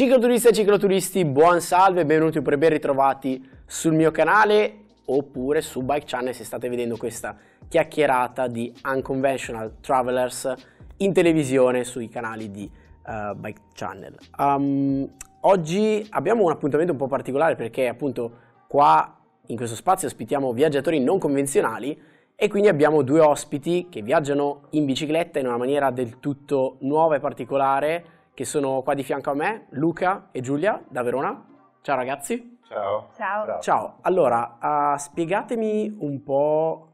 Cicloturiste e cicloturisti, buon salve, benvenuti oppure ben ritrovati sul mio canale oppure su Bike Channel se state vedendo questa chiacchierata di Unconventional Travelers in televisione sui canali di uh, Bike Channel. Um, oggi abbiamo un appuntamento un po' particolare perché appunto qua in questo spazio ospitiamo viaggiatori non convenzionali e quindi abbiamo due ospiti che viaggiano in bicicletta in una maniera del tutto nuova e particolare che sono qua di fianco a me, Luca e Giulia da Verona. Ciao ragazzi. Ciao. Ciao. Ciao. Allora, uh, spiegatemi un po'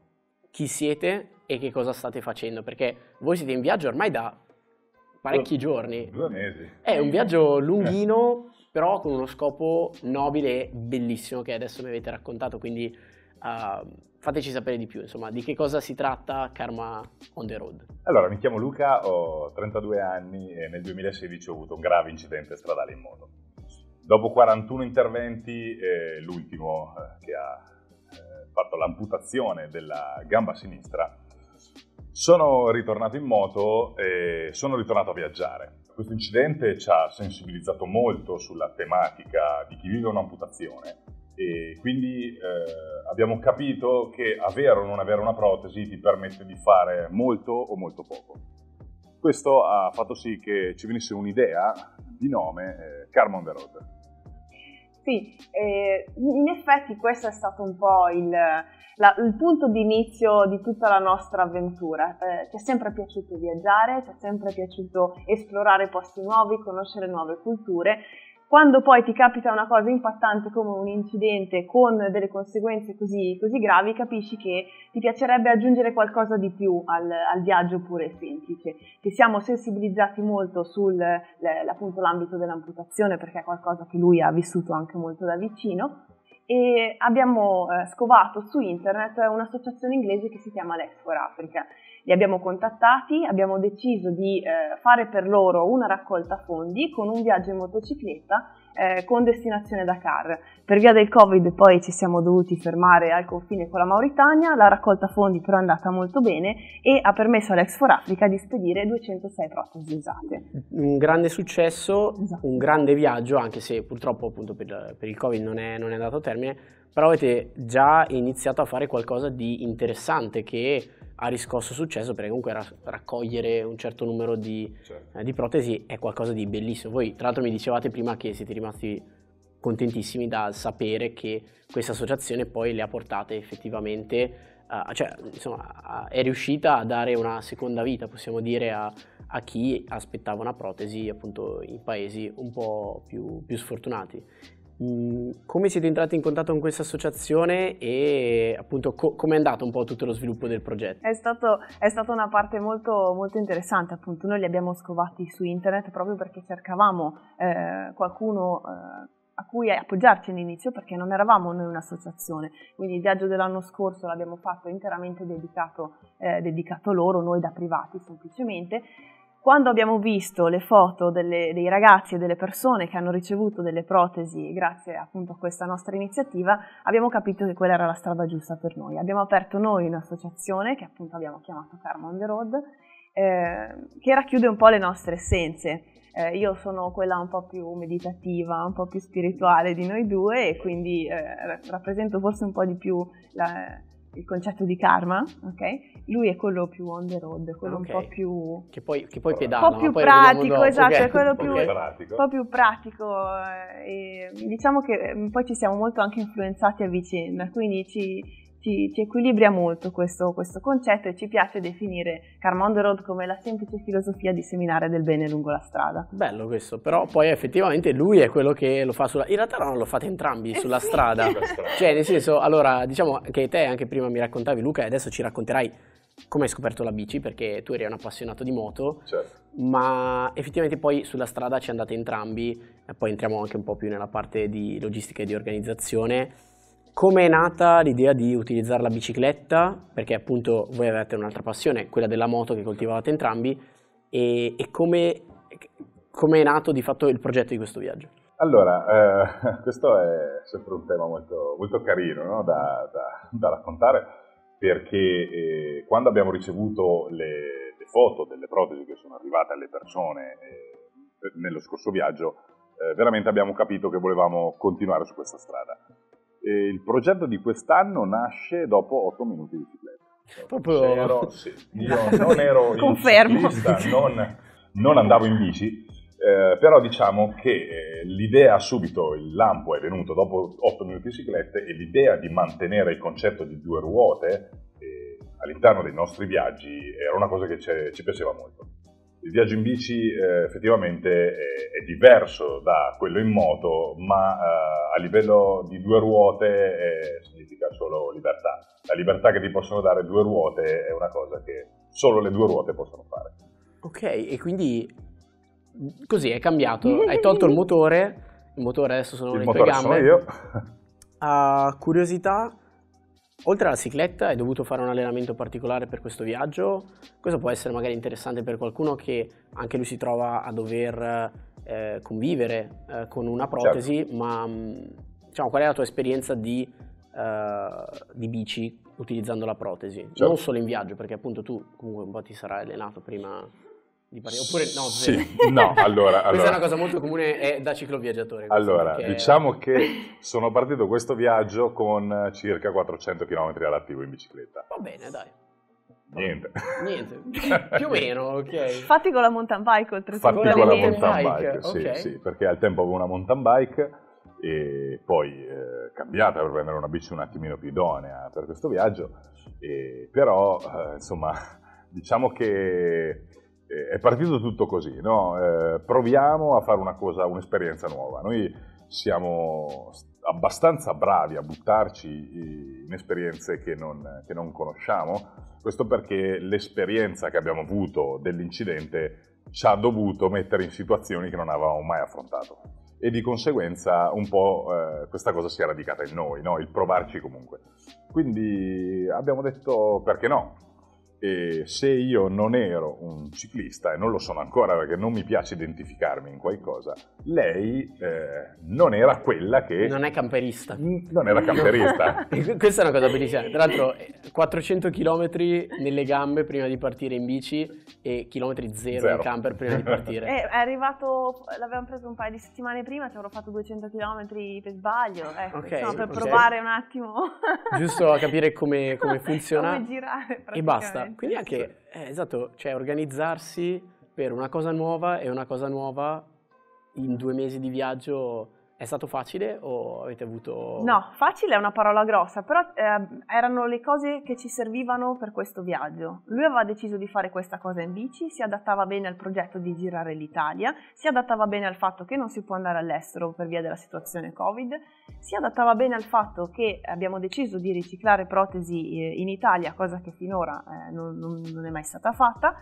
chi siete e che cosa state facendo, perché voi siete in viaggio ormai da parecchi giorni. Due mesi. È un viaggio lunghino, però con uno scopo nobile e bellissimo che adesso mi avete raccontato, quindi Uh, fateci sapere di più, insomma, di che cosa si tratta Karma on the road. Allora, mi chiamo Luca, ho 32 anni e nel 2016 ho avuto un grave incidente stradale in moto. Dopo 41 interventi, eh, l'ultimo eh, che ha eh, fatto l'amputazione della gamba sinistra, sono ritornato in moto e sono ritornato a viaggiare. Questo incidente ci ha sensibilizzato molto sulla tematica di chi vive un'amputazione e quindi eh, abbiamo capito che avere o non avere una protesi ti permette di fare molto o molto poco. Questo ha fatto sì che ci venisse un'idea di nome eh, Carmon the Road. Sì, eh, in effetti questo è stato un po' il, la, il punto di inizio di tutta la nostra avventura. Eh, ti è sempre piaciuto viaggiare, ti è sempre piaciuto esplorare posti nuovi, conoscere nuove culture quando poi ti capita una cosa impattante come un incidente con delle conseguenze così, così gravi, capisci che ti piacerebbe aggiungere qualcosa di più al, al viaggio pure e semplice, che siamo sensibilizzati molto sull'ambito dell'amputazione perché è qualcosa che lui ha vissuto anche molto da vicino e abbiamo eh, scovato su internet un'associazione inglese che si chiama Lex for Africa li abbiamo contattati, abbiamo deciso di eh, fare per loro una raccolta fondi con un viaggio in motocicletta eh, con destinazione Dakar. Per via del Covid poi ci siamo dovuti fermare al confine con la Mauritania, la raccolta fondi però è andata molto bene e ha permesso all'Ex for Africa di spedire 206 protesi usate. Un grande successo, esatto. un grande viaggio, anche se purtroppo appunto per, per il Covid non è, non è andato a termine, però avete già iniziato a fare qualcosa di interessante che ha riscosso successo perché comunque ra- raccogliere un certo numero di, certo. Eh, di, protesi è qualcosa di bellissimo. Voi tra l'altro mi dicevate prima che siete rimasti contentissimi dal sapere che questa associazione poi le ha portate effettivamente, uh, cioè insomma a, è riuscita a dare una seconda vita, possiamo dire, a, a chi aspettava una protesi appunto in paesi un po' più, più sfortunati. Mm. Come siete entrati in contatto con questa associazione e appunto co- come è andato un po' tutto lo sviluppo del progetto? È, stato, è stata una parte molto, molto, interessante, appunto noi li abbiamo scovati su internet proprio perché cercavamo eh, qualcuno eh, a cui appoggiarci all'inizio perché non eravamo noi un'associazione, quindi il viaggio dell'anno scorso l'abbiamo fatto interamente dedicato, eh, dedicato loro, noi da privati semplicemente, quando abbiamo visto le foto delle, dei ragazzi e delle persone che hanno ricevuto delle protesi grazie appunto a questa nostra iniziativa, abbiamo capito che quella era la strada giusta per noi. Abbiamo aperto noi un'associazione che appunto abbiamo chiamato Karma on the Road, eh, che racchiude un po' le nostre essenze. Eh, io sono quella un po' più meditativa, un po' più spirituale di noi due e quindi eh, rappresento forse un po' di più la, il concetto di karma, ok? Lui è quello più on the road, quello okay. un po' più... Che poi, che poi pedala, esatto, Un po' più pratico, esatto, okay. è quello più, okay. un po' più pratico. Eh, e diciamo che mm, poi ci siamo molto anche influenzati a vicenda, quindi ci ci, ci equilibra molto questo, questo, concetto e ci piace definire Karma on the road come la semplice filosofia di seminare del bene lungo la strada. Bello questo, però poi effettivamente lui è quello che lo fa sulla... In realtà non lo fate entrambi eh sulla sì. strada. cioè nel senso, allora diciamo che te anche prima mi raccontavi Luca e adesso ci racconterai come hai scoperto la bici, perché tu eri un appassionato di moto, certo. ma effettivamente poi sulla strada ci andate entrambi, poi entriamo anche un po' più nella parte di logistica e di organizzazione come è nata l'idea di utilizzare la bicicletta? Perché appunto voi avete un'altra passione, quella della moto che coltivavate entrambi, e, e come, come è nato di fatto il progetto di questo viaggio? Allora, eh, questo è sempre un tema molto, molto carino no? da, da, da, raccontare perché eh, quando abbiamo ricevuto le, le, foto delle protesi che sono arrivate alle persone eh, nello scorso viaggio, eh, veramente abbiamo capito che volevamo continuare su questa strada eh, il progetto di quest'anno nasce dopo 8 minuti di cicletta. Proprio... Ero, sì, io non ero Confermo. Non, non, andavo in bici, eh, però diciamo che eh, l'idea subito, il lampo è venuto dopo 8 minuti di ciclette e l'idea di mantenere il concetto di due ruote eh, all'interno dei nostri viaggi era una cosa che ci piaceva molto il viaggio in bici eh, effettivamente è, è, diverso da quello in moto, ma eh, a livello di due ruote eh, significa solo libertà. La libertà che ti possono dare due ruote è una cosa che solo le due ruote possono fare. Ok, e quindi così è cambiato, mm-hmm. hai tolto il motore, il motore adesso sono il le tue gambe. Sono io. Uh, curiosità, Oltre alla cicletta hai dovuto fare un allenamento particolare per questo viaggio, questo può essere magari interessante per qualcuno che anche lui si trova a dover eh, convivere eh, con una protesi, certo. ma mm, diciamo, qual è la tua esperienza di, eh, di bici utilizzando la protesi? Certo. Non solo in viaggio, perché appunto tu comunque un po' ti sarai allenato prima di Parigi, oppure no, zero. Sì, no, allora, Questa è una cosa molto comune è eh, da cicloviaggiatore. Allora, perché... diciamo che sono partito questo viaggio con circa 400 km all'attivo in bicicletta. Va bene, dai. Niente. Niente. Più o meno, ok. Fatti con la mountain bike oltre Fatti con la mountain bike, sì, okay. sì, perché al tempo avevo una mountain bike e poi eh, cambiata per prendere una bici un attimino più idonea per questo viaggio, e, però eh, insomma diciamo che eh, è partito tutto così, no? eh, proviamo a fare una cosa, un'esperienza nuova. Noi siamo abbastanza bravi a buttarci in esperienze che non, che non conosciamo, questo perché l'esperienza che abbiamo avuto dell'incidente ci ha dovuto mettere in situazioni che non avevamo mai affrontato e di conseguenza un po' eh, questa cosa si è radicata in noi, no? il provarci comunque. Quindi abbiamo detto perché no, e se io non ero un ciclista, e non lo sono ancora perché non mi piace identificarmi in qualcosa, lei eh, non era quella che... Non è camperista. Non era camperista. Questa è una cosa bellissima. Tra l'altro 400 km nelle gambe prima di partire in bici e chilometri zero, zero. in camper prima di partire. Eh, è arrivato, l'avevamo preso un paio di settimane prima, ci avrò fatto 200 km per sbaglio, ecco, okay, insomma, per okay. provare un attimo. Giusto a capire come, come funziona. come girare E basta. Quindi anche, eh, esatto, cioè organizzarsi per una cosa nuova e una cosa nuova in due mesi di viaggio è stato facile o avete avuto... No, facile è una parola grossa, però eh, erano le cose che ci servivano per questo viaggio. Lui aveva deciso di fare questa cosa in bici, si adattava bene al progetto di girare l'Italia, si adattava bene al fatto che non si può andare all'estero per via della situazione Covid, si adattava bene al fatto che abbiamo deciso di riciclare protesi eh, in Italia, cosa che finora eh, non, non è mai stata fatta,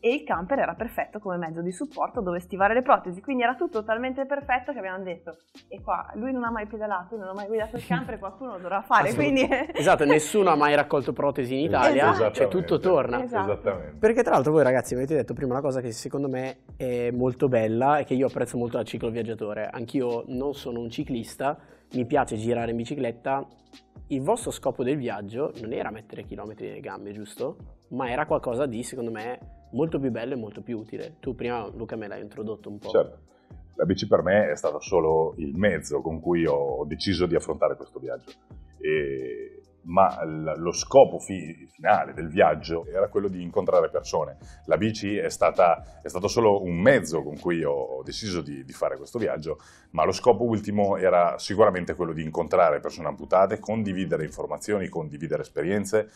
e il camper era perfetto come mezzo di supporto dove stivare le protesi, quindi era tutto talmente perfetto che abbiamo detto e qua lui non ha mai pedalato, non ha mai guidato il camper, qualcuno lo dovrà fare, quindi... Esatto, nessuno ha mai raccolto protesi in Italia, esatto. cioè tutto torna. Esatto. Perché tra l'altro voi ragazzi avete detto prima una cosa che secondo me è molto bella e che io apprezzo molto da cicloviaggiatore, anch'io non sono un ciclista, mi piace girare in bicicletta, il vostro scopo del viaggio non era mettere chilometri nelle gambe, giusto? Ma era qualcosa di, secondo me, molto più bello e molto più utile. Tu prima Luca me l'hai introdotto un po'. Certo. La bici per me è stato solo il mezzo con cui ho deciso di affrontare questo viaggio. E ma lo scopo fi- finale del viaggio era quello di incontrare persone. La bici è, stata, è stato solo un mezzo con cui ho, deciso di, di, fare questo viaggio, ma lo scopo ultimo era sicuramente quello di incontrare persone amputate, condividere informazioni, condividere esperienze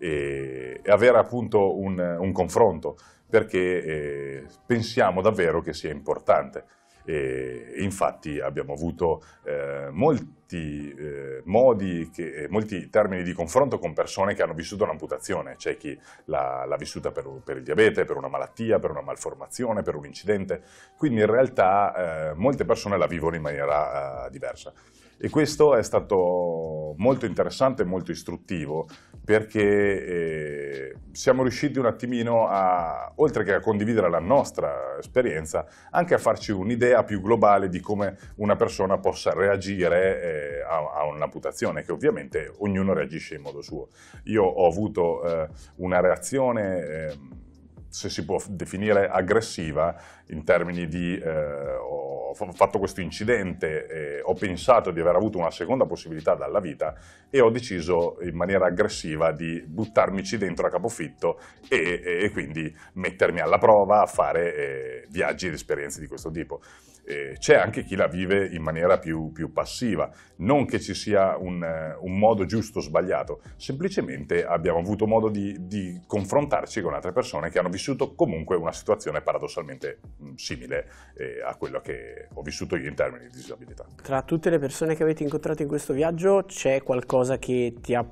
e, eh, e avere appunto un, un confronto, perché eh, pensiamo davvero che sia importante. E infatti abbiamo avuto eh, molti eh, modi, che, eh, molti termini di confronto con persone che hanno vissuto un'amputazione, c'è chi l'ha vissuta per, per, il diabete, per una malattia, per una malformazione, per un incidente, quindi in realtà eh, molte persone la vivono in maniera eh, diversa. E questo è stato molto interessante e molto istruttivo perché eh, siamo riusciti un attimino a, oltre che a condividere la nostra esperienza, anche a farci un'idea più globale di come una persona possa reagire eh, a, a un'amputazione, che ovviamente ognuno reagisce in modo suo. Io ho avuto eh, una reazione ehm, se si può definire aggressiva in termini di eh, fatto questo incidente, eh, ho pensato di aver avuto una seconda possibilità dalla vita e ho deciso in maniera aggressiva di buttarmici dentro a capofitto e, e, e quindi mettermi alla prova a fare eh, viaggi ed esperienze di questo tipo. Eh, c'è anche chi la vive in maniera più, più passiva, non che ci sia un, eh, un, modo giusto o sbagliato, semplicemente abbiamo avuto modo di, di confrontarci con altre persone che hanno vissuto comunque una situazione paradossalmente mm, simile eh, a quello che ho vissuto io in termini di disabilità. Tra tutte le persone che avete incontrato in questo viaggio c'è qualcosa che ti ha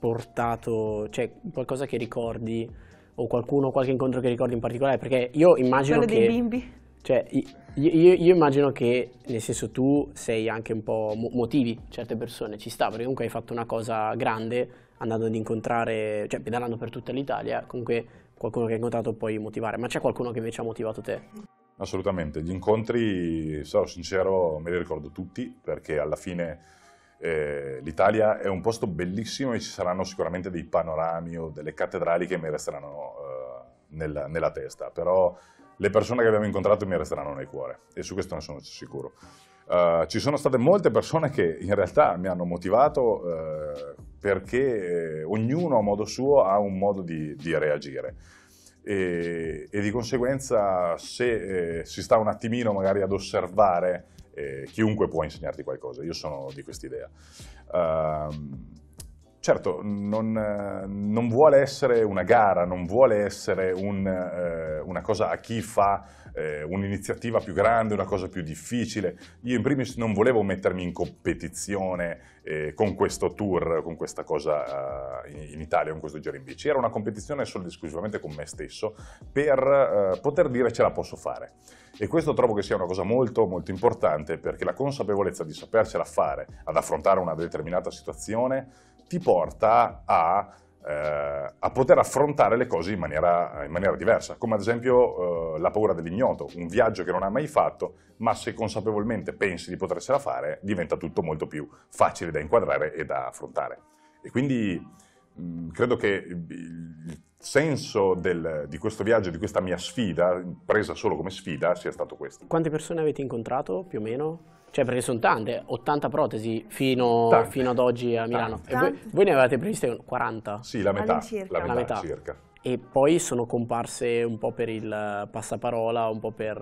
portato, cioè qualcosa che ricordi o qualcuno, qualche incontro che ricordi in particolare? Perché io immagino Quello che... dei bimbi. Cioè, io, io, io, immagino che, nel senso, tu sei anche un po' motivi certe persone, ci sta, perché comunque hai fatto una cosa grande andando ad incontrare, cioè pedalando per tutta l'Italia, comunque qualcuno che hai incontrato puoi motivare, ma c'è qualcuno che invece ha motivato te? Assolutamente, gli incontri, sarò sincero, me li ricordo tutti perché alla fine eh, l'Italia è un posto bellissimo e ci saranno sicuramente dei panorami o delle cattedrali che mi resteranno eh, nella, nella, testa, però le persone che abbiamo incontrato mi resteranno nel cuore e su questo ne sono sicuro. Eh, ci sono state molte persone che in realtà mi hanno motivato eh, perché eh, ognuno a modo suo ha un modo di, di reagire e, e di conseguenza se eh, si sta un attimino magari ad osservare, eh, chiunque può insegnarti qualcosa, io sono di quest'idea. Uh, certo, non, non, vuole essere una gara, non vuole essere un, eh, una cosa a chi fa eh, un'iniziativa più grande, una cosa più difficile. Io in primis non volevo mettermi in competizione eh, con questo tour, con questa cosa eh, in, Italia, con questo giro in bici. Era una competizione solo ed esclusivamente con me stesso per eh, poter dire ce la posso fare. E questo trovo che sia una cosa molto molto importante perché la consapevolezza di sapercela fare, ad affrontare una determinata situazione, ti porta a eh, a poter affrontare le cose in maniera, in maniera diversa, come ad esempio eh, la paura dell'ignoto, un viaggio che non hai mai fatto, ma se consapevolmente pensi di potersela fare, diventa tutto molto più facile da inquadrare e da affrontare. E quindi mh, mm, credo che il senso del, di questo viaggio, di questa mia sfida, presa solo come sfida, sia stato questo. Quante persone avete incontrato più o meno? Cioè, perché sono tante, 80 protesi fino, fino ad oggi a Milano. Voi, voi, ne avevate previste 40? Sì, la metà, la metà, la metà. circa. E poi sono comparse un po' per il passaparola, un po' per...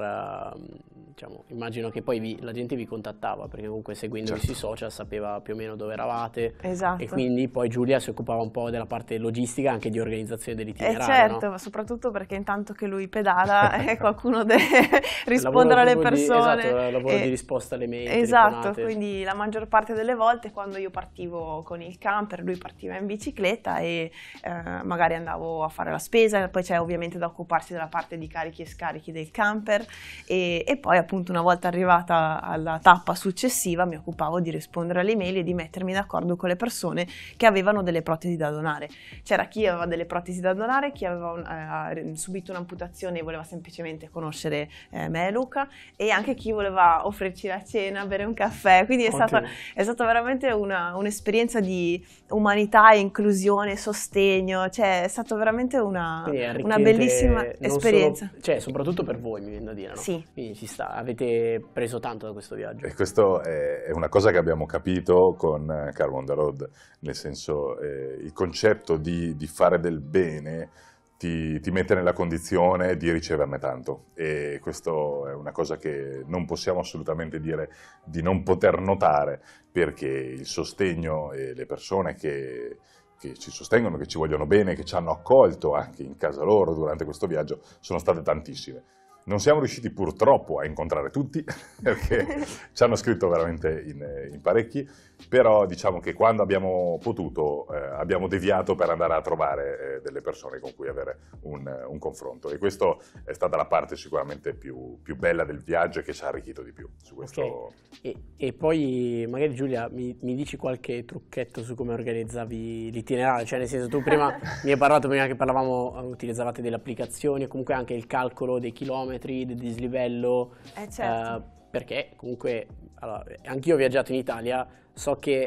Uh, diciamo, immagino che poi vi, la gente vi contattava perché comunque seguendo certo. sui social sapeva più o meno dove eravate esatto. e quindi poi Giulia si occupava un po' della parte logistica anche di organizzazione dell'itinerario. Eh certo, no? ma soprattutto perché intanto che lui pedala e eh, qualcuno deve rispondere alle persone. Di, esatto, eh, lavoro e, di risposta alle mail. Esatto, quindi la maggior parte delle volte quando io partivo con il camper lui partiva in bicicletta e eh, magari andavo a fare la spesa, poi c'è ovviamente da occuparsi della parte di carichi e scarichi del camper e, e poi appunto una volta arrivata alla tappa successiva mi occupavo di rispondere alle email e di mettermi d'accordo con le persone che avevano delle protesi da donare. C'era chi aveva delle protesi da donare, chi aveva un, eh, subito un'amputazione e voleva semplicemente conoscere eh, me e Luca e anche chi voleva offrirci la cena, bere un caffè, quindi è, stata, è stata, veramente una, un'esperienza di umanità, inclusione, sostegno, cioè è stata veramente una, una bellissima esperienza. Solo, cioè soprattutto per voi mi viene da dire, no? Sì. Quindi ci sta, avete preso tanto da questo viaggio. E questa è una cosa che abbiamo capito con eh, Car on the Road, nel senso eh, il concetto di, di, fare del bene ti, ti, mette nella condizione di riceverne tanto e questa è una cosa che non possiamo assolutamente dire di non poter notare perché il sostegno e le persone che che ci sostengono, che ci vogliono bene, che ci hanno accolto anche in casa loro durante questo viaggio, sono state tantissime. Non siamo riusciti purtroppo a incontrare tutti, perché ci hanno scritto veramente in, eh, in parecchi, però diciamo che quando abbiamo potuto eh, abbiamo deviato per andare a trovare eh, delle persone con cui avere un, eh, un, confronto e questa è stata la parte sicuramente più, più, bella del viaggio e che ci ha arricchito di più su questo. Okay. E, e, poi magari Giulia mi, mi, dici qualche trucchetto su come organizzavi l'itinerario, cioè nel senso tu prima mi hai parlato prima che parlavamo eh, utilizzavate delle applicazioni e comunque anche il calcolo dei chilometri, del dislivello eh certo. Eh, perché comunque allora, eh, anch'io ho viaggiato in Italia, so che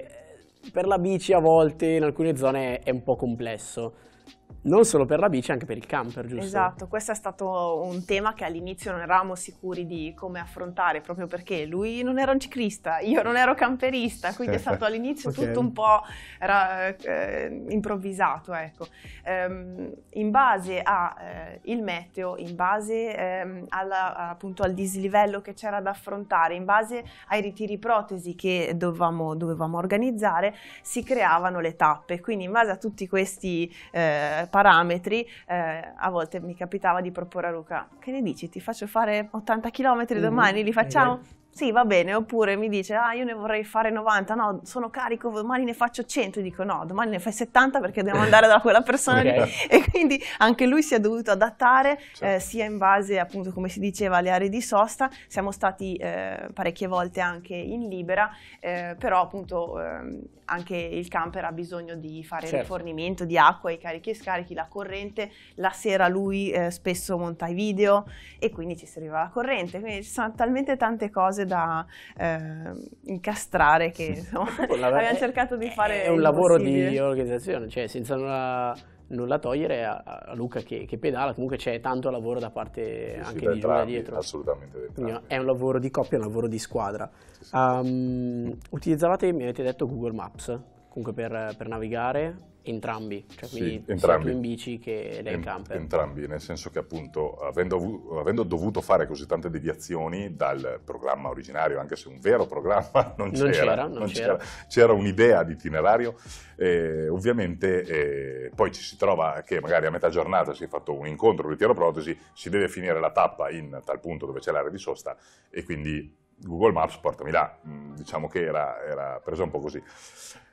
eh, per la bici a volte in alcune zone è un po' complesso non solo per la bici, anche per il camper, giusto? Esatto, questo è stato un tema che all'inizio non eravamo sicuri di come affrontare, proprio perché lui non era un ciclista, io non ero camperista, quindi è stato all'inizio okay. tutto un po' era, eh, improvvisato, ecco. Ehm, in base al eh, meteo, in base eh, alla, appunto al dislivello che c'era da affrontare, in base ai ritiri protesi che dovevamo, dovevamo organizzare, si creavano le tappe, quindi in base a tutti questi... Eh, parametri, eh, a volte mi capitava di proporre a Luca, che ne dici, ti faccio fare 80 km mhm, domani, li facciamo? Esatto sì, va bene, oppure mi dice, ah, io ne vorrei fare 90, no, sono carico, domani ne faccio 100, io dico, no, domani ne fai 70 perché devo andare da quella persona lì, certo. e quindi anche lui si è dovuto adattare, eh, certo. eh, sia in base, appunto, come si diceva, alle aree di sosta, siamo stati eh, parecchie volte anche in libera, eh, però appunto ehm, anche il camper ha bisogno di fare certo. rifornimento di acqua, i carichi e scarichi, la corrente, la sera lui eh, spesso monta i video, e quindi ci serviva la corrente, quindi ci sono talmente tante cose cose da eh, incastrare che insomma, abbiamo cercato di fare. È un lavoro di organizzazione, cioè senza nulla, nulla togliere a, a Luca che, che, pedala, comunque c'è tanto lavoro da parte sì, anche sì, di Giulia dietro. Assolutamente. è un lavoro di coppia, è un lavoro di squadra. Sì, um, utilizzavate, mi avete detto, Google Maps comunque per, per navigare Entrambi, cioè quindi sì, entrambi. sia tu in bici che lei in camper. Entrambi, nel senso che appunto avendo, avendo, dovuto fare così tante deviazioni dal programma originario, anche se un vero programma non, non c'era, non c'era. c'era un'idea di itinerario, eh, ovviamente eh, poi ci si trova che magari a metà giornata si è fatto un incontro, un ritiro protesi, si deve finire la tappa in tal punto dove c'è l'area di sosta e quindi Google Maps portami là, mm, diciamo che era, era preso un po' così.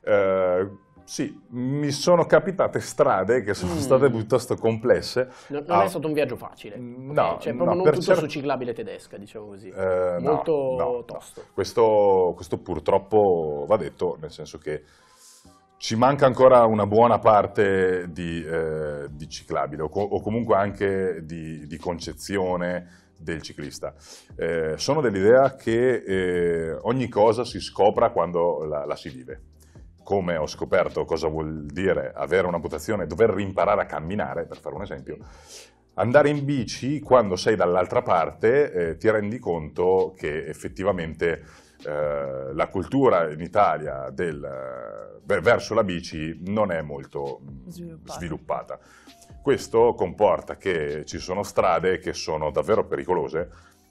Eh, sì, mi sono capitate strade che sono mm. state piuttosto complesse. No, non ah, è stato un viaggio facile. No, cioè, proprio no, non tutto cer- su ciclabile tedesca, diciamo così. Eh, Molto no, no, tosto. Questo, questo, purtroppo va detto, nel senso che ci manca ancora una buona parte di, eh, di ciclabile o, co- o, comunque anche di, di concezione del ciclista. Eh, sono dell'idea che eh, ogni cosa si scopra quando la, la si vive come ho scoperto cosa vuol dire avere un'amputazione, dover rimparare a camminare, per fare un esempio, andare in bici quando sei dall'altra parte eh, ti rendi conto che effettivamente eh, la cultura in Italia del, beh, verso la bici non è molto mm, sviluppata. sviluppata. Questo comporta che ci sono strade che sono davvero pericolose.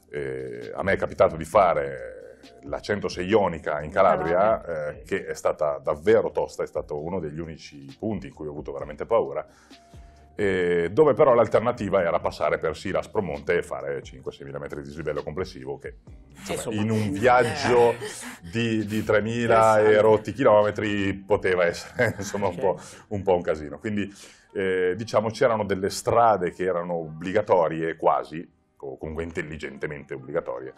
Eh, a me è capitato di fare la 106 Ionica in Calabria, ah, eh, che è stata davvero tosta, è stato uno degli unici punti in cui ho avuto veramente paura, eh, dove però l'alternativa era passare per Silas Spromonte e fare 5-6 mila metri di dislivello complessivo, che insomma, eh, in un eh. viaggio di, di 3.000 esatto. e rotti chilometri poteva essere insomma, un, po', un po' un casino. Quindi eh, diciamo c'erano delle strade che erano obbligatorie quasi, o comunque intelligentemente obbligatorie,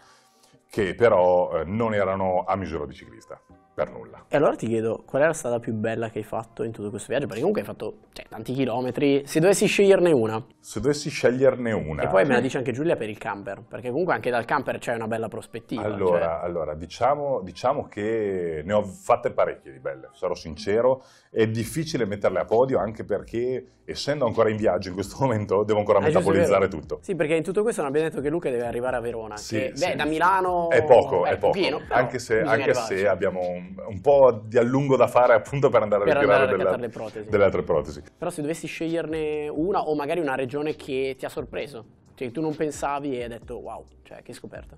che però eh, non erano a misura di ciclista per nulla. E allora ti chiedo, qual è la strada più bella che hai fatto in tutto questo viaggio? Perché comunque hai fatto cioè, tanti chilometri, se dovessi sceglierne una. Se dovessi sceglierne una. E poi me la dice anche Giulia per il camper, perché comunque anche dal camper c'è una bella prospettiva. Allora, cioè... allora diciamo, diciamo, che ne ho fatte parecchie di belle, sarò sincero, è difficile metterle a podio anche perché essendo ancora in viaggio in questo momento devo ancora eh, metabolizzare tutto. Sì, perché in tutto questo non abbiamo detto che Luca deve arrivare a Verona, sì, che sì. beh da Milano è poco, beh, è poco, pieno, anche se, anche se abbiamo un un po' di allungo da fare appunto per andare a ritirare andare a della, protesi. delle altre protesi. Però se dovessi sceglierne una o magari una regione che ti ha sorpreso, cioè tu non pensavi e hai detto wow, cioè che scoperta.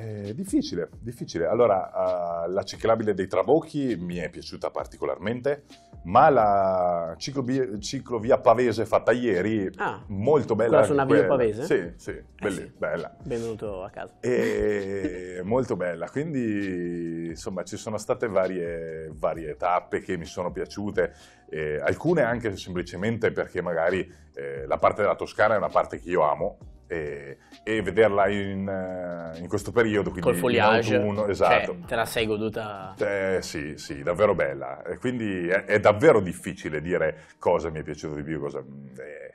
Eh, difficile, difficile. Allora, eh, la ciclabile dei Trabocchi mi è piaciuta particolarmente, ma la ciclovia, ciclovia pavese fatta ieri, ah, molto bella. Quella su pavese? Sì, sì, belli, eh sì, bella. Benvenuto a casa. E, molto bella, quindi insomma ci sono state varie, varie tappe che mi sono piaciute, alcune anche semplicemente perché magari eh, la parte della Toscana è una parte che io amo, e, e vederla in, eh, in, questo periodo, quindi Col foliage, in autunno, esatto. Cioè, te la sei goduta? Eh, sì, sì, davvero bella. E quindi è, è, davvero difficile dire cosa mi è piaciuto di più, cosa... Eh,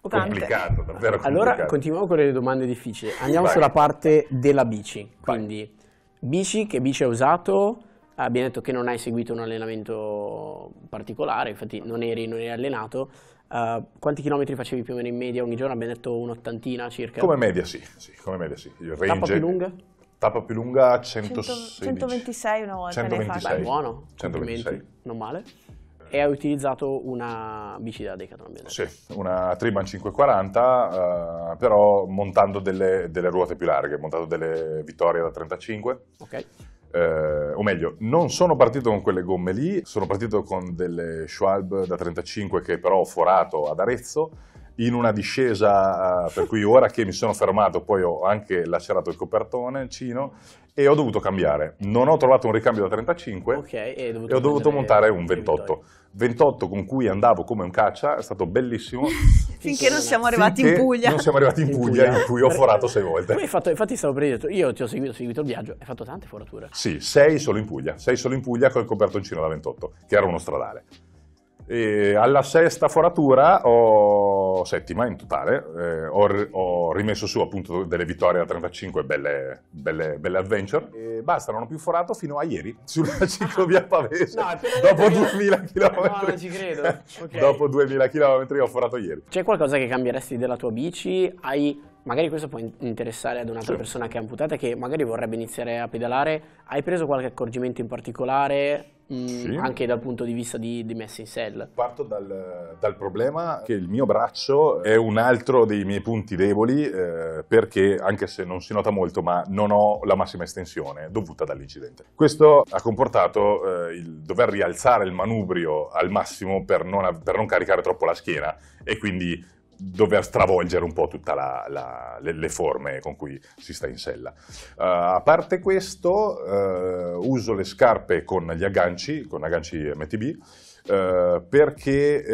complicato, davvero complicato. Allora continuiamo con le domande difficili. Andiamo Vai. sulla parte della bici. Quindi Vai. bici, che bici hai usato? Abbiamo detto che non hai seguito un allenamento particolare, infatti non eri, non eri allenato. Uh, quanti chilometri facevi più o meno in media ogni giorno? Abbiamo detto un'ottantina circa? Come media sì, sì come media sì. Il range... Tappa più lunga? Tappa più lunga 116. 126 una volta 126. Beh, buono, 126. non male. Eh. E hai utilizzato una bici da Decathlon? Sì, una Triban 540, uh, eh, però montando delle, delle, ruote più larghe, montando delle vittorie da 35. Ok eh, o meglio, non sono partito con quelle gomme lì, sono partito con delle Schwalb da 35 che però ho forato ad Arezzo in una discesa, eh, per cui ora che mi sono fermato, poi ho anche lacerato il copertone, cino, e ho dovuto cambiare. Non ho trovato un ricambio da 35 okay, e, e ho dovuto montare un 28. 28 con cui andavo come un caccia, è stato bellissimo. Finché non siamo arrivati Finché in Puglia. Non siamo arrivati in Puglia, in, cui ho forato sei volte. Fatto, infatti stavo per dire, io ti ho seguito, seguito il viaggio, hai fatto tante forature. Sì, sei solo in Puglia, sei solo in Puglia con il copertoncino da 28, che era uno stradale. E alla sesta foratura, o settima in totale, eh, ho, ho, rimesso su appunto delle vittorie da 35 belle, belle, belle, adventure e basta, non ho più forato fino a ieri sulla ciclovia Pavese. no, dopo 2000 km. No, non ci credo. Okay. dopo 2000 km ho forato ieri. C'è qualcosa che cambieresti della tua bici? Hai magari questo può interessare ad un'altra sì. persona che è amputata che magari vorrebbe iniziare a pedalare. Hai preso qualche accorgimento in particolare? sì. Mm, anche dal punto di vista di, di messa in sella. Parto dal, dal, problema che il mio braccio è un altro dei miei punti deboli eh, perché, anche se non si nota molto, ma non ho la massima estensione dovuta dall'incidente. Questo ha comportato eh, il dover rialzare il manubrio al massimo per non, per non caricare troppo la schiena e quindi dover stravolgere un po' tutte le, le, forme con cui si sta in sella. Uh, a parte questo, uh, uso le scarpe con gli agganci, con agganci MTB, eh, perché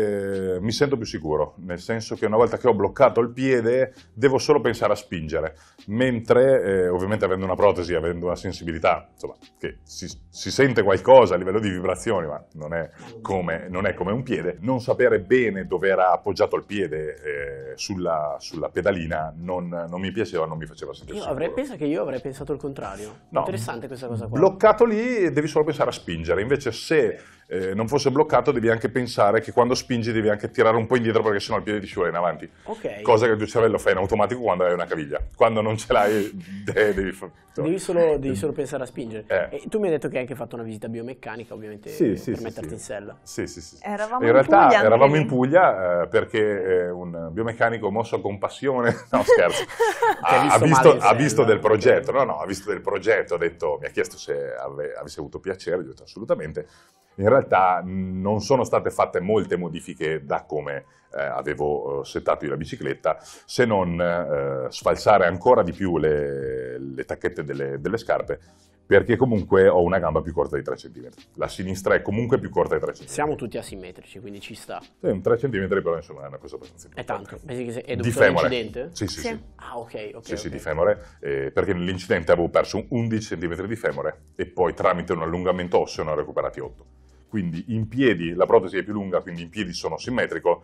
eh, mi sento più sicuro, nel senso che una volta che ho bloccato il piede devo solo pensare a spingere, mentre eh, ovviamente avendo una protesi, avendo una sensibilità, insomma, che si, si, sente qualcosa a livello di vibrazioni, ma non è come, non è come un piede, non sapere bene dove era appoggiato il piede eh, sulla, sulla, pedalina non, non, mi piaceva, non mi faceva sentire io sicuro. Avrei, penso che io avrei pensato il contrario. No, Interessante questa cosa qua. Bloccato lì devi solo pensare a spingere, invece se eh, non fosse bloccato devi anche pensare che quando spingi devi anche tirare un po' indietro perché sennò il piede ti scivola in avanti. Okay. Cosa che il tuo cervello fa in automatico quando hai una caviglia. Quando non ce l'hai eh, devi, devi, solo, devi solo pensare a spingere. Eh. tu mi hai detto che hai anche fatto una visita biomeccanica ovviamente sì, sì, per sì, metterti in sella. Sì, sì, sì. Eravamo in, in realtà Puglia, eravamo in Puglia eh, perché eh, un biomeccanico mosso con passione, no scherzo, ha, visto, ha visto, ha visto del progetto, no no, ha visto del progetto, ha detto, mi ha chiesto se ave, avesse avuto piacere, gli ho detto assolutamente in realtà non sono state fatte molte modifiche da come eh, avevo eh, settato io la bicicletta, se non eh, sfalsare ancora di più le, le tacchette delle, delle, scarpe, perché comunque ho una gamba più corta di 3 cm. La sinistra è comunque più corta di 3 cm. Siamo tutti asimmetrici, quindi ci sta. Sì, 3 cm però insomma è una cosa abbastanza importante. È tanto, è dovuto all'incidente? Sì, sì, sì, sì. Ah, ok, ok. Sì, okay. sì, di femore, eh, perché nell'incidente avevo perso 11 cm di femore e poi tramite un allungamento osseo ne ho recuperati 8 quindi in piedi la protesi è più lunga, quindi in piedi sono simmetrico,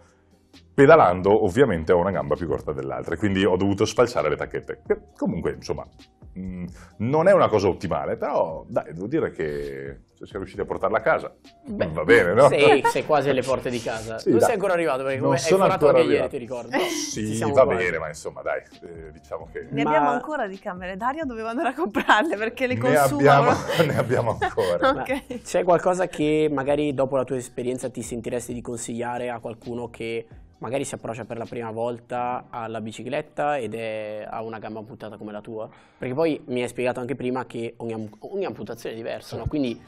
pedalando ovviamente ho una gamba più corta dell'altra, quindi ho dovuto sfalciare le tacchette, che comunque insomma mh, mm, non è una cosa ottimale, però dai, devo dire che se sei riusciti a portarla a casa, Beh, va bene, no? Sei, sei quasi alle porte di casa, sì, non dai. sei ancora arrivato perché come hai fatto anche ieri, ti ricordo. Eh, sì, va quasi. bene, ma insomma dai, eh, diciamo che... Ne ma... abbiamo ancora di camere, Dario doveva andare a comprarle perché le consumano. Ne, ne abbiamo, ancora. okay. C'è qualcosa che magari dopo la tua esperienza ti sentiresti di consigliare a qualcuno che magari si approccia per la prima volta alla bicicletta ed è, ha una gamba amputata come la tua? Perché poi mi hai spiegato anche prima che ogni, ogni amputazione è diversa, no? quindi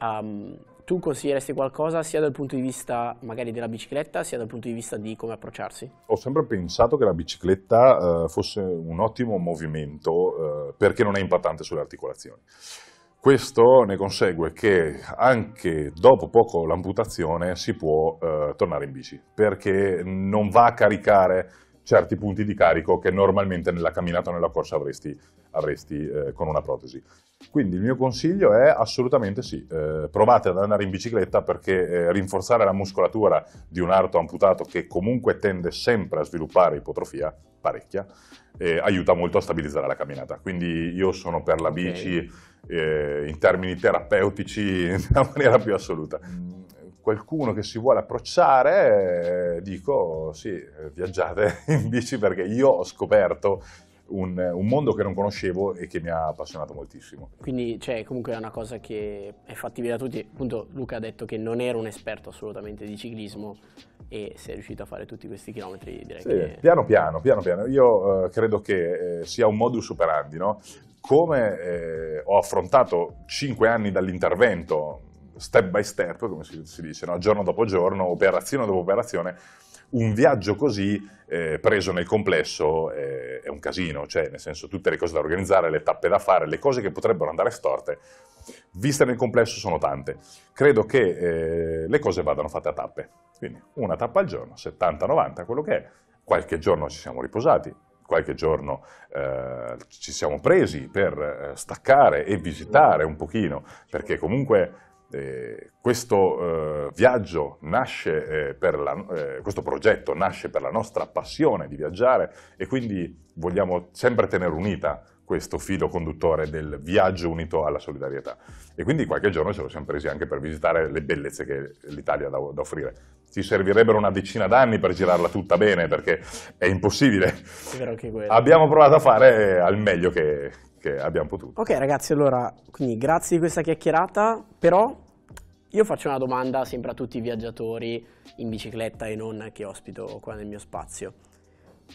um, tu consiglieresti qualcosa sia dal punto di vista magari della bicicletta sia dal punto di vista di come approcciarsi? Ho sempre pensato che la bicicletta eh, fosse un ottimo movimento eh, perché non è impattante sulle articolazioni. Questo ne consegue che anche dopo poco l'amputazione si può eh, tornare in bici, perché non va a caricare certi punti di carico che normalmente nella camminata o nella corsa avresti, avresti eh, con una protesi. Quindi il mio consiglio è assolutamente sì, eh, provate ad andare in bicicletta perché eh, rinforzare la muscolatura di un arto amputato che comunque tende sempre a sviluppare ipotrofia parecchia, eh, aiuta molto a stabilizzare la camminata. Quindi io sono per la bici okay. Eh, in termini terapeutici in maniera più assoluta. Mm, qualcuno che si vuole approcciare, eh, dico sì, eh, viaggiate in bici perché io ho scoperto un, un, mondo che non conoscevo e che mi ha appassionato moltissimo. Quindi cioè, comunque è una cosa che è fattibile da tutti. Appunto Luca ha detto che non era un esperto assolutamente di ciclismo e sei riuscito a fare tutti questi chilometri direi sì, che... Piano piano, piano piano. Io eh, credo che eh, sia un modus operandi, no? Come eh, ho affrontato cinque anni dall'intervento, step by step, come si, si dice, no? giorno dopo giorno, operazione dopo operazione, un viaggio così eh, preso nel complesso eh, è un casino, cioè nel senso tutte le cose da organizzare, le tappe da fare, le cose che potrebbero andare storte, viste nel complesso sono tante. Credo che eh, le cose vadano fatte a tappe, quindi una tappa al giorno, 70-90, quello che è, qualche giorno ci siamo riposati, qualche giorno eh, ci siamo presi per eh, staccare e visitare un pochino, perché comunque eh, questo, eh, viaggio nasce, eh, per la, eh, questo progetto nasce per la nostra passione di viaggiare e quindi vogliamo sempre tenere unita questo filo conduttore del viaggio unito alla solidarietà. E quindi qualche giorno ce lo siamo presi anche per visitare le bellezze che l'Italia ha da, da, offrire. Ci servirebbero una decina d'anni per girarla tutta bene, perché è impossibile. È Abbiamo provato a fare eh, al meglio che, che abbiamo potuto. Ok ragazzi, allora, quindi grazie di questa chiacchierata, però io faccio una domanda sempre a tutti i viaggiatori in bicicletta e non che ospito qua nel mio spazio.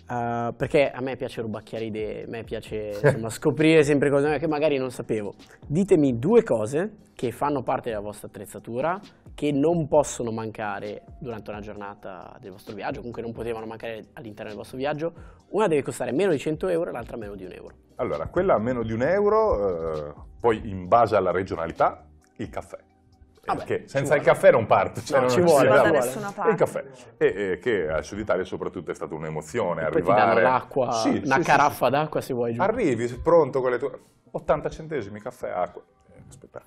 Uh, perché a me piace rubacchiare idee, a me piace insomma, scoprire sempre cose che magari non sapevo. Ditemi due cose che fanno parte della vostra attrezzatura, che non possono mancare durante una giornata del vostro viaggio, comunque non potevano mancare all'interno del vostro viaggio. Una deve costare meno di 100 euro l'altra meno di un euro. Allora, quella a meno di un euro, eh, poi in base alla regionalità, il caffè. Eh, perché Vabbè, senza il caffè non parte, Cioè no, non ci vuole, da nessuna parte. Il caffè. E, eh, e, eh, che al Sud Italia soprattutto è stata un'emozione arrivare. Poi l'acqua, sì, una sì, caraffa sì, d'acqua se vuoi. Giù. Arrivi pronto con le tue... 80 centesimi caffè acqua. aspetta.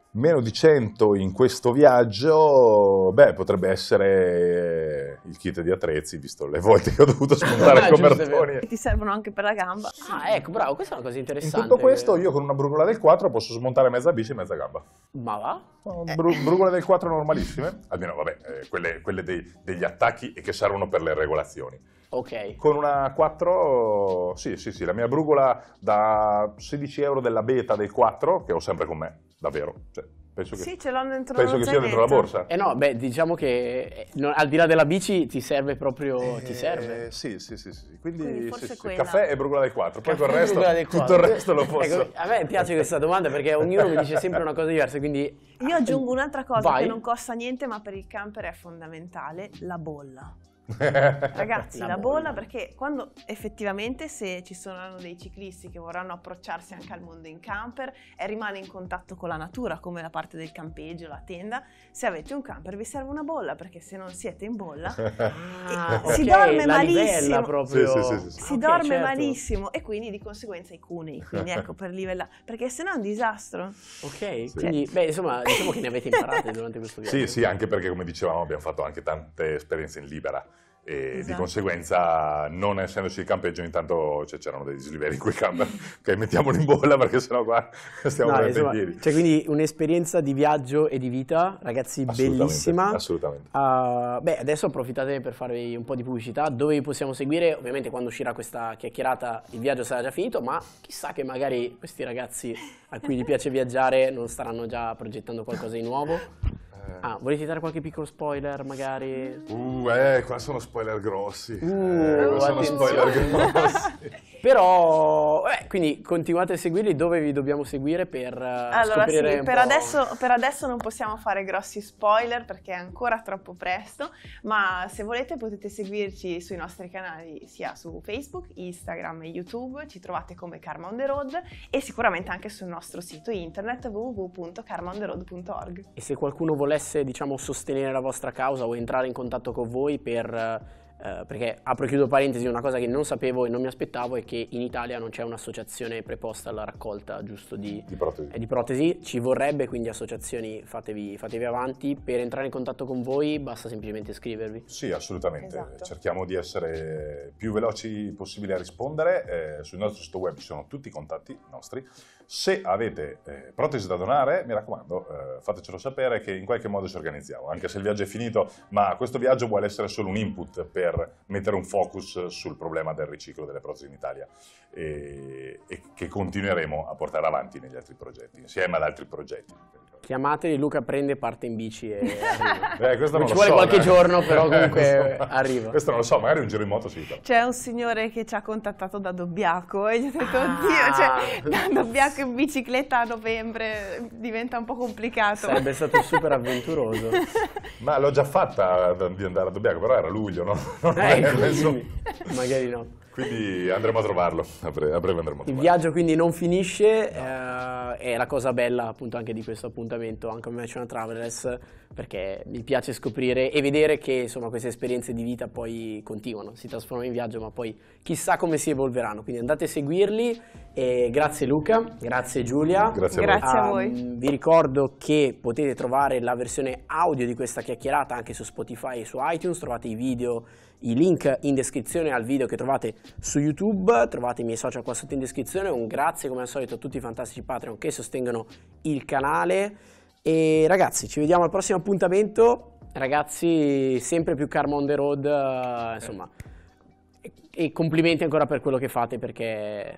meno di 100 in questo viaggio, beh, potrebbe essere eh, il kit di attrezzi, visto le volte che ho dovuto spuntare ah, copertoni. Che ti servono anche per la gamba. Ah, ecco, bravo, questa è una cosa interessante. In tutto questo io con una brugola del 4 posso smontare mezza bici e mezza gamba. Ma va? No, bru brugole del 4 normalissime, almeno vabbè, eh, quelle, quelle dei, degli attacchi e che servono per le regolazioni. Ok. Con una 4, sì, sì, sì, la mia brugola da 16 euro della beta del 4, che ho sempre con me, davvero. Cioè, penso che, sì, ce l'hanno dentro, penso che sia dentro la borsa. Eh no, beh, diciamo che eh, non, al di là della bici ti serve proprio, eh, ti serve. Sì, sì, sì, sì. Quindi, Quindi sì, sì. caffè e brugola del 4, poi col resto, tutto il resto lo ecco, posso. Ecco, a me piace questa domanda perché ognuno mi dice sempre una cosa diversa, quindi... Io aggiungo un'altra cosa Vai. che non costa niente ma per il camper è fondamentale, la bolla. Ragazzi, la, la bolla. bolla. perché quando effettivamente se ci saranno dei ciclisti che vorranno approcciarsi anche al mondo in camper e rimane in contatto con la natura, come la parte del campeggio, la tenda, se avete un camper vi serve una bolla perché se non siete in bolla ah, si dorme malissimo. si dorme certo. malissimo e quindi di conseguenza i cunei, quindi ecco per livellare, perché se no è un disastro. Ok, quindi beh, insomma, diciamo che ne avete imparate durante questo viaggio. Sì, sì, anche perché come dicevamo abbiamo fatto anche tante esperienze in libera e esatto. di conseguenza non essendoci il campeggio intanto c'erano dei dislivelli in quel camera ok mettiamolo in bolla perché sennò qua stiamo no, insomma, in piedi cioè quindi un'esperienza di viaggio e di vita ragazzi assolutamente, bellissima assolutamente uh, beh adesso approfittate per farvi un po' di pubblicità dove vi possiamo seguire ovviamente quando uscirà questa chiacchierata il viaggio sarà già finito ma chissà che magari questi ragazzi a cui gli piace viaggiare non staranno già progettando qualcosa di nuovo eh, ah, volete dare qualche piccolo spoiler magari? Uh, eh, qua sono spoiler grossi. Uh, eh, sono spoiler grossi. Però, eh, quindi continuate a seguirli dove vi dobbiamo seguire per eh, allora, scoprire sì, per adesso, per adesso non possiamo fare grossi spoiler perché è ancora troppo presto, ma se volete potete seguirci sui nostri canali sia su Facebook, Instagram e YouTube, ci trovate come Karma on the Road e sicuramente anche sul nostro sito internet www.karmaontheroad.org. E se qualcuno vuole volesse diciamo, sostenere la vostra causa o entrare in contatto con voi per eh, eh, perché apro e chiudo parentesi, una cosa che non sapevo e non mi aspettavo è che in Italia non c'è un'associazione preposta alla raccolta giusto di, di, protesi. Eh, di protesi. ci vorrebbe quindi associazioni fatevi, fatevi, avanti, per entrare in contatto con voi basta semplicemente scrivervi. Sì assolutamente, esatto. cerchiamo di essere più veloci possibile a rispondere, eh, sul nostro sito web ci sono tutti i contatti nostri, se avete eh, protesi da donare mi raccomando eh, fatecelo sapere che in qualche modo ci organizziamo, anche se il viaggio è finito, ma questo viaggio vuole essere solo un input per per mettere un focus sul problema del riciclo delle prozze in Italia e, e che continueremo a portare avanti negli altri progetti, insieme ad altri progetti. Chiamateli, Luca prende parte in bici e arriva. Eh, non ci vuole so, qualche eh. giorno, però eh, comunque arriva. Questo non lo so, magari un giro in moto si fa. C'è un signore che ci ha contattato da Dobbiaco e gli ho detto, ah. oddio, cioè, da Dobbiaco in bicicletta a novembre diventa un po' complicato. Sarebbe stato super avventuroso. Ma l'ho già fatta di andare a Dobbiaco, però era luglio, no? Non eh, era, magari no. Quindi andremo a trovarlo, a breve, a breve andremo a trovarlo. Il viaggio quindi non finisce, no. eh, è la cosa bella appunto anche di questo appuntamento, anche a Mansion Travelers, perché mi piace scoprire e vedere che insomma queste esperienze di vita poi continuano, si trasformano in viaggio, ma poi chissà come si evolveranno. Quindi andate a seguirli e grazie Luca, grazie Giulia. Grazie a voi. Grazie a voi. Um, vi ricordo che potete trovare la versione audio di questa chiacchierata anche su Spotify e su iTunes, trovate i video i link in descrizione al video che trovate su YouTube, trovate i miei social qua sotto in descrizione, un grazie come al solito a tutti i fantastici Patreon che sostengono il canale e ragazzi ci vediamo al prossimo appuntamento, ragazzi sempre più Carmo on the road, eh, insomma, e, complimenti ancora per quello che fate perché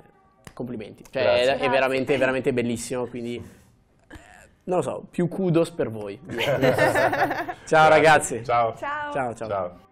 complimenti, cioè grazie. è, è veramente, veramente bellissimo, quindi eh, non lo so, più kudos per voi. ciao ragazzi. Ciao. Ciao. ciao. ciao. ciao.